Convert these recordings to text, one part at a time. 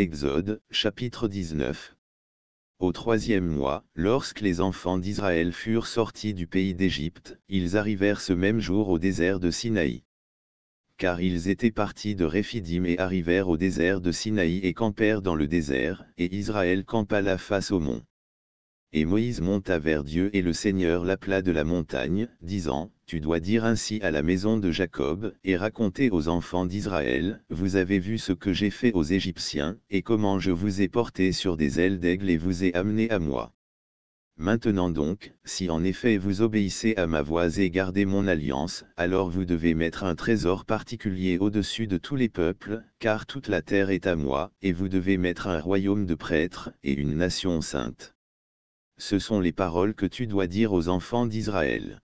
Exode, chapitre 19. Au troisième mois, lorsque les enfants d'Israël furent sortis du pays d'Égypte, ils arrivèrent ce même jour au désert de Sinaï. Car ils étaient partis de Réphidim et arrivèrent au désert de Sinaï et campèrent dans le désert, et Israël campa la face au mont. Et Moïse monta vers Dieu et le Seigneur l'appela de la montagne, disant, tu dois dire ainsi à la maison de Jacob, et raconter aux enfants d'Israël, vous avez vu ce que j'ai fait aux Égyptiens, et comment je vous ai porté sur des ailes d'aigle et vous ai amené à moi. Maintenant donc, si en effet vous obéissez à ma voix et gardez mon alliance, alors vous devez mettre un trésor particulier au-dessus de tous les peuples, car toute la terre est à moi, et vous devez mettre un royaume de prêtres, et une nation sainte. Ce sont les paroles que tu dois dire aux enfants d'Israël.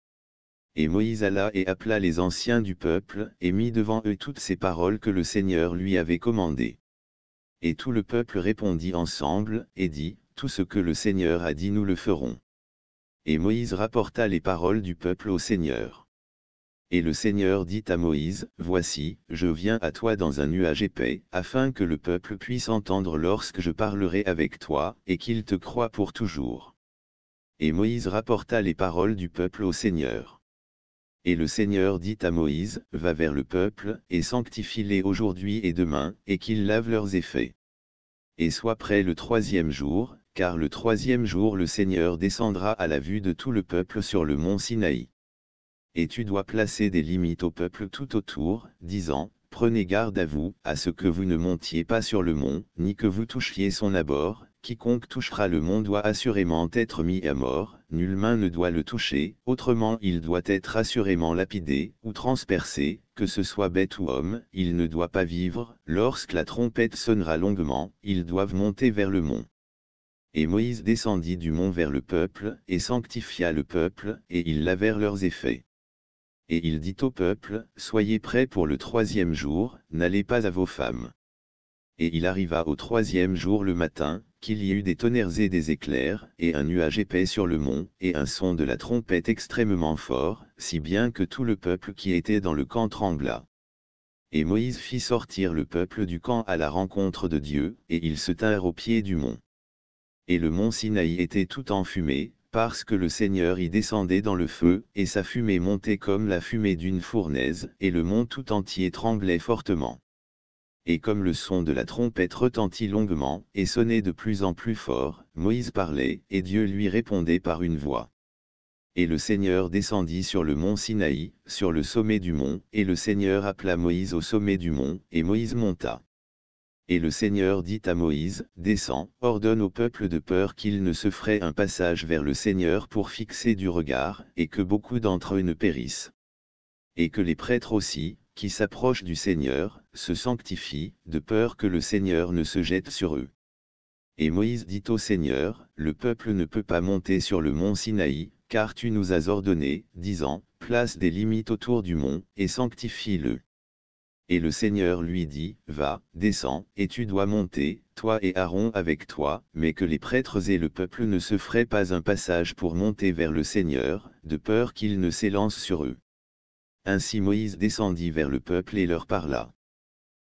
Et Moïse alla et appela les anciens du peuple, et mit devant eux toutes ces paroles que le Seigneur lui avait commandées. Et tout le peuple répondit ensemble, et dit, Tout ce que le Seigneur a dit nous le ferons. Et Moïse rapporta les paroles du peuple au Seigneur. Et le Seigneur dit à Moïse, Voici, je viens à toi dans un nuage épais, afin que le peuple puisse entendre lorsque je parlerai avec toi, et qu'il te croie pour toujours. Et Moïse rapporta les paroles du peuple au Seigneur. Et le Seigneur dit à Moïse, Va vers le peuple, et sanctifie-les aujourd'hui et demain, et qu'ils lavent leurs effets. Et sois prêt le troisième jour, car le troisième jour le Seigneur descendra à la vue de tout le peuple sur le mont Sinaï. Et tu dois placer des limites au peuple tout autour, disant, Prenez garde à vous, à ce que vous ne montiez pas sur le mont, ni que vous touchiez son abord, Quiconque touchera le mont doit assurément être mis à mort, nulle main ne doit le toucher, autrement il doit être assurément lapidé, ou transpercé, que ce soit bête ou homme, il ne doit pas vivre, lorsque la trompette sonnera longuement, ils doivent monter vers le mont. Et Moïse descendit du mont vers le peuple, et sanctifia le peuple, et ils lavèrent leurs effets. Et il dit au peuple, Soyez prêts pour le troisième jour, n'allez pas à vos femmes. Et il arriva au troisième jour le matin, qu'il y eut des tonnerres et des éclairs, et un nuage épais sur le mont, et un son de la trompette extrêmement fort, si bien que tout le peuple qui était dans le camp trembla. Et Moïse fit sortir le peuple du camp à la rencontre de Dieu, et ils se tinrent au pied du mont. Et le mont Sinaï était tout en fumée, parce que le Seigneur y descendait dans le feu, et sa fumée montait comme la fumée d'une fournaise, et le mont tout entier tremblait fortement et comme le son de la trompette retentit longuement et sonnait de plus en plus fort, Moïse parlait, et Dieu lui répondait par une voix. Et le Seigneur descendit sur le mont Sinaï, sur le sommet du mont, et le Seigneur appela Moïse au sommet du mont, et Moïse monta. Et le Seigneur dit à Moïse, Descends, ordonne au peuple de peur qu'il ne se ferait un passage vers le Seigneur pour fixer du regard, et que beaucoup d'entre eux ne périssent. Et que les prêtres aussi, qui s'approchent du Seigneur, se sanctifient, de peur que le Seigneur ne se jette sur eux. Et Moïse dit au Seigneur, Le peuple ne peut pas monter sur le mont Sinaï, car tu nous as ordonné, disant, Place des limites autour du mont, et sanctifie-le. Et le Seigneur lui dit, Va, descends, et tu dois monter, toi et Aaron avec toi, mais que les prêtres et le peuple ne se feraient pas un passage pour monter vers le Seigneur, de peur qu'il ne s'élance sur eux. Ainsi Moïse descendit vers le peuple et leur parla.